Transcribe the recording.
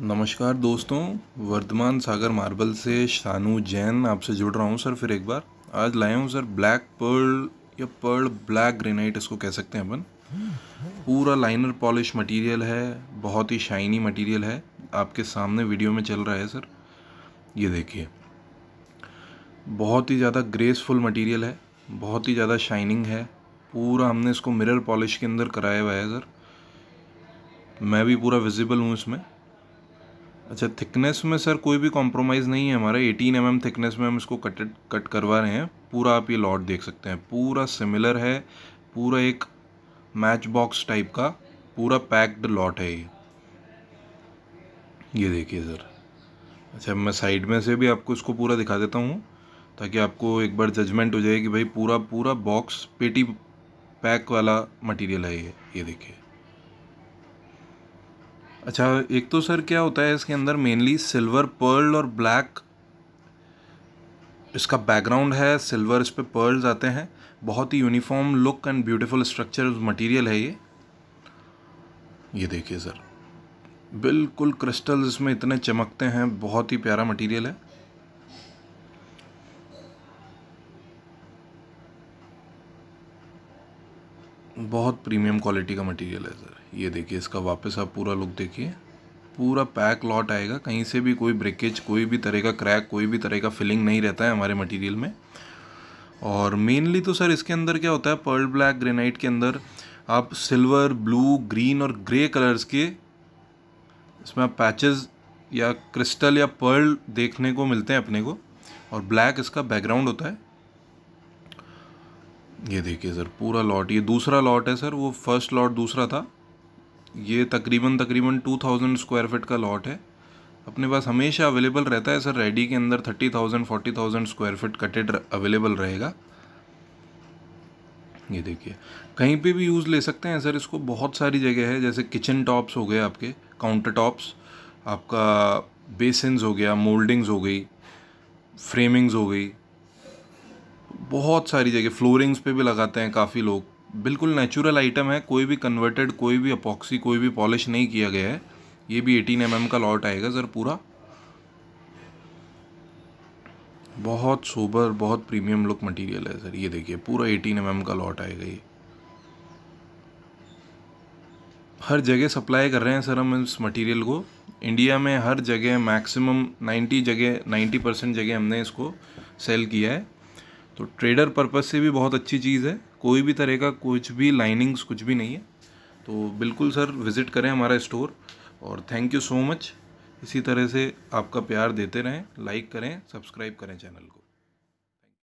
नमस्कार दोस्तों वर्धमान सागर मार्बल से शानू जैन आपसे जुड़ रहा हूँ सर फिर एक बार आज लाया हूँ सर ब्लैक पर्ल या पर्ल ब्लैक ग्रेनाइट इसको कह सकते हैं अपन पूरा लाइनर पॉलिश मटेरियल है बहुत ही शाइनी मटेरियल है आपके सामने वीडियो में चल रहा है सर ये देखिए बहुत ही ज़्यादा ग्रेसफुल मटीरियल है बहुत ही ज़्यादा शाइनिंग है पूरा हमने इसको मिरर पॉलिश के अंदर कराया हुआ है सर मैं भी पूरा विजिबल हूँ इसमें अच्छा थिकनेस में सर कोई भी कॉम्प्रोमाइज़ नहीं है हमारा 18 एम mm थिकनेस में हम इसको कटेड कट करवा रहे हैं पूरा आप ये लॉट देख सकते हैं पूरा सिमिलर है पूरा एक मैच बॉक्स टाइप का पूरा पैक्ड लॉट है ये ये देखिए सर अच्छा मैं साइड में से भी आपको इसको पूरा दिखा देता हूँ ताकि आपको एक बार जजमेंट हो जाए कि भाई पूरा पूरा बॉक्स पेटी पैक वाला मटीरियल है ये ये देखिए अच्छा एक तो सर क्या होता है इसके अंदर मेनली सिल्वर पर्ल और ब्लैक इसका बैकग्राउंड है सिल्वर इस पर पर्ल्स आते हैं बहुत ही uniform look and beautiful structure material है ये ये देखिए सर बिल्कुल क्रिस्टल्स इसमें इतने चमकते हैं बहुत ही प्यारा मटेरियल है बहुत प्रीमियम क्वालिटी का मटेरियल है सर ये देखिए इसका वापस आप पूरा लुक देखिए पूरा पैक लॉट आएगा कहीं से भी कोई ब्रेकेज कोई भी तरह का क्रैक कोई भी तरह का फिलिंग नहीं रहता है हमारे मटेरियल में और मेनली तो सर इसके अंदर क्या होता है पर्ल ब्लैक ग्रेनाइट के अंदर आप सिल्वर ब्लू ग्रीन और ग्रे कलर्स के इसमें आप पैचेस या क्रिस्टल या पर्ल देखने को मिलते हैं अपने को और ब्लैक इसका बैकग्राउंड होता है ये देखिए सर पूरा लॉट ये दूसरा लॉट है सर वो फर्स्ट लॉट दूसरा था ये तकरीबन तकरीबन टू थाउजेंड स्क्वायर फिट का लॉट है अपने पास हमेशा अवेलेबल रहता है सर रेडी के अंदर thirty thousand forty thousand square feet cutted available रहेगा ये देखिए कहीं पे भी यूज़ ले सकते हैं सर इसको बहुत सारी जगह है जैसे किचन टॉप्स हो गए आपके काउंटर टॉप्स आपका बेसिन्स हो गया मोल्डिंग्स हो गई फ्रेमिंग्स हो गई बहुत सारी जगह फ्लोरिंग्स पे भी लगाते हैं काफ़ी लोग बिल्कुल नेचुरल आइटम है कोई भी कन्वर्टेड कोई भी अपॉक्सी कोई भी पॉलिश नहीं किया गया है ये भी एटीन एम mm का लॉट आएगा सर पूरा बहुत सोबर बहुत प्रीमियम लुक मटेरियल है सर ये देखिए पूरा एटीन एम mm का लॉट आएगा ये हर जगह सप्लाई कर रहे हैं सर हम इस मटेरियल को इंडिया में हर जगह मैक्सिमम 90 जगह 90 परसेंट जगह हमने इसको सेल किया है तो ट्रेडर पर्पज़ से भी बहुत अच्छी चीज़ है कोई भी तरह का कुछ भी लाइनिंग्स कुछ भी नहीं है तो बिल्कुल सर विज़िट करें हमारा स्टोर और थैंक यू सो मच इसी तरह से आपका प्यार देते रहें लाइक करें सब्सक्राइब करें चैनल को